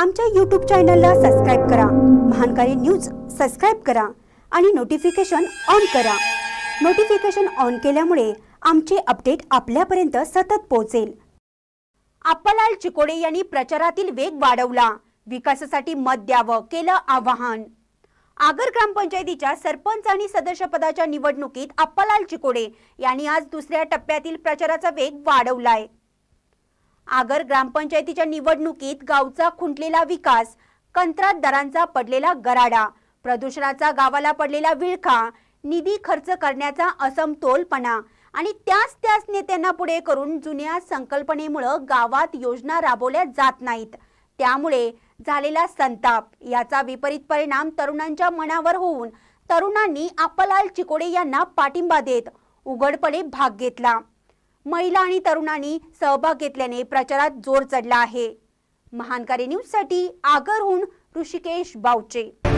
आमच्या यूट्यूब चॅनलला सबस्क्राईब करा महानकारी न्यूज सबस्क्राईब करा आणि नोटिफिकेशन ऑन करा नोटिफिकेशन ऑन केल्यामुळे आमचे अपडेट आपल्यापर्यंत सतत पोहोचेल आप्पालाल चिकोडे यांनी प्रचारातील वेग वाढवला विकासासाठी मत द्यावं केलं आवाहन आगर ग्रामपंचायतीच्या सरपंच आणि सदस्यपदाच्या निवडणुकीत अप्पालाल चिकोडे यांनी आज दुसऱ्या टप्प्यातील प्रचाराचा वेग वाढवलाय आगर ग्रामपंचायतीच्या निवडणुकीत गावचा खुंटलेला विकास कंत्राटदारांचा पडलेला गराडा प्रदूषणाचा गावाला पडलेला विळखा निधी खर्च करण्याचा असमतोलपणा आणि त्याच त्याच नेत्यांना पुढे करून जुन्या संकल्पनेमुळं गावात योजना राबवल्या जात नाहीत त्यामुळे झालेला संताप याचा विपरीत परिणाम तरुणांच्या मनावर होऊन तरुणांनी आपलाल चिकोडे यांना पाठिंबा देत उघडपणे भाग घेतला महिला आणि तरुणांनी सहभाग घेतल्याने प्रचारात जोर चढला आहे महानकारी न्यूजसाठी आगरहून ऋषिकेश बावचे